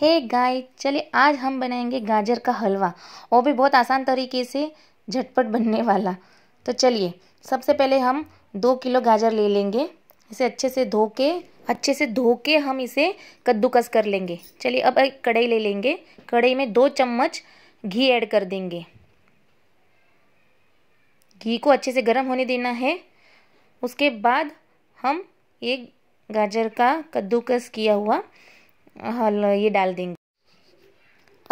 हे hey चलिए आज हम बनाएंगे गाजर का हलवा वो भी बहुत आसान तरीके से झटपट बनने वाला तो चलिए सबसे पहले हम दो किलो गाजर ले लेंगे इसे अच्छे से धो के अच्छे से धो के हम इसे कद्दूकस कर लेंगे चलिए अब एक कढ़ाई ले लेंगे कढ़ाई में दो चम्मच घी ऐड कर देंगे घी को अच्छे से गर्म होने देना है उसके बाद हम एक गाजर का कद्दूकस किया हुआ हल हाँ, ये डाल देंगे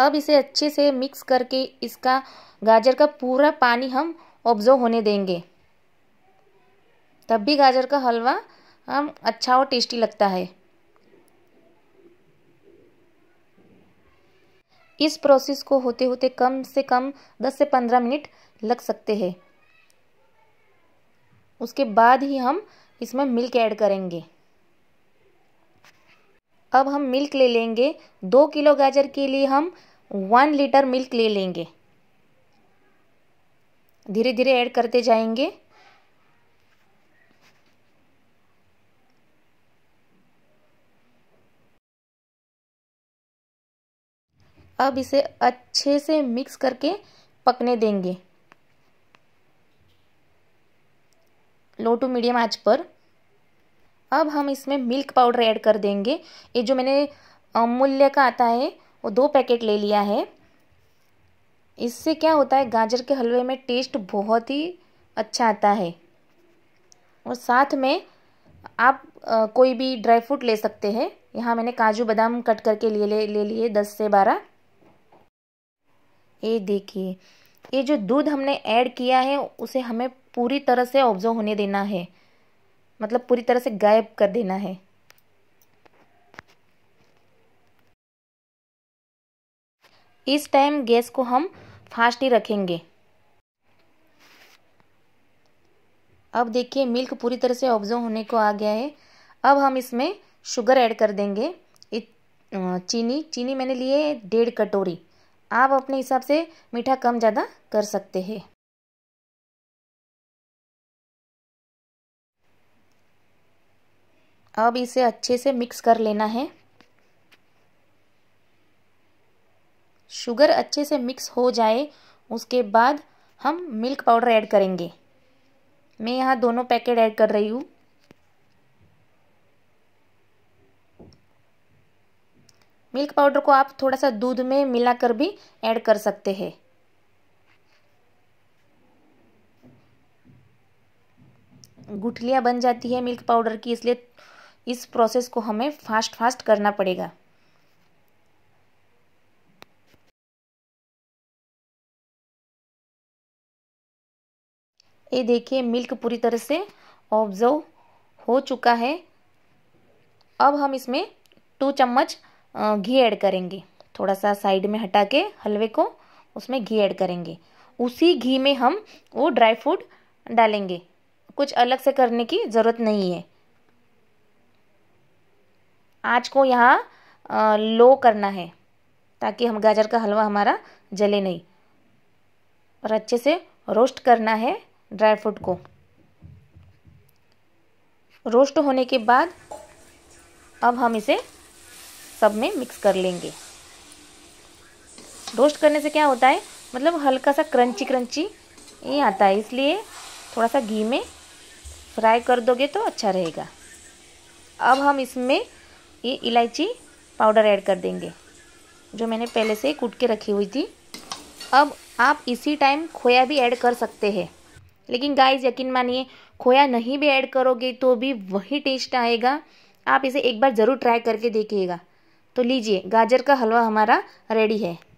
अब इसे अच्छे से मिक्स करके इसका गाजर का पूरा पानी हम ऑब्जर्व होने देंगे तब भी गाजर का हलवा हम अच्छा और टेस्टी लगता है इस प्रोसेस को होते होते कम से कम 10 से 15 मिनट लग सकते हैं उसके बाद ही हम इसमें मिल्क ऐड करेंगे अब हम मिल्क ले लेंगे दो किलो गाजर के लिए हम वन लीटर मिल्क ले लेंगे धीरे धीरे ऐड करते जाएंगे अब इसे अच्छे से मिक्स करके पकने देंगे लो टू मीडियम आंच पर अब हम इसमें मिल्क पाउडर ऐड कर देंगे ये जो मैंने अमूल्य का आता है वो दो पैकेट ले लिया है इससे क्या होता है गाजर के हलवे में टेस्ट बहुत ही अच्छा आता है और साथ में आप आ, कोई भी ड्राई फ्रूट ले सकते हैं यहाँ मैंने काजू बादाम कट करके ले ले ले लिए दस से बारह ये देखिए ये जो दूध हमने ऐड किया है उसे हमें पूरी तरह से ऑब्जर्व होने देना है मतलब पूरी तरह से गायब कर देना है इस टाइम गैस को हम फास्ट ही रखेंगे अब देखिए मिल्क पूरी तरह से ऑब्जर्व होने को आ गया है अब हम इसमें शुगर ऐड कर देंगे चीनी चीनी मैंने लिए डेढ़ कटोरी आप अपने हिसाब से मीठा कम ज़्यादा कर सकते हैं अब इसे अच्छे से मिक्स कर लेना है शुगर अच्छे से मिक्स हो जाए उसके बाद हम मिल्क पाउडर ऐड करेंगे मैं यहाँ दोनों पैकेट ऐड कर रही हूँ मिल्क पाउडर को आप थोड़ा सा दूध में मिलाकर भी ऐड कर सकते हैं गुठलियाँ बन जाती है मिल्क पाउडर की इसलिए इस प्रोसेस को हमें फास्ट फास्ट करना पड़ेगा ये देखिए मिल्क पूरी तरह से ऑब्जर्व हो चुका है अब हम इसमें टू चम्मच घी ऐड करेंगे थोड़ा सा साइड में हटा के हलवे को उसमें घी ऐड करेंगे उसी घी में हम वो ड्राई फ्रूट डालेंगे कुछ अलग से करने की ज़रूरत नहीं है आँच को यहाँ लो करना है ताकि हम गाजर का हलवा हमारा जले नहीं और अच्छे से रोस्ट करना है ड्राई फ्रूट को रोस्ट होने के बाद अब हम इसे सब में मिक्स कर लेंगे रोस्ट करने से क्या होता है मतलब हल्का सा क्रंची क्रंची ये आता है इसलिए थोड़ा सा घी में फ्राई कर दोगे तो अच्छा रहेगा अब हम इसमें ये इलायची पाउडर ऐड कर देंगे जो मैंने पहले से कूट के रखी हुई थी अब आप इसी टाइम खोया भी ऐड कर सकते हैं लेकिन गाइस यकीन मानिए खोया नहीं भी ऐड करोगे तो भी वही टेस्ट आएगा आप इसे एक बार ज़रूर ट्राई करके देखिएगा तो लीजिए गाजर का हलवा हमारा रेडी है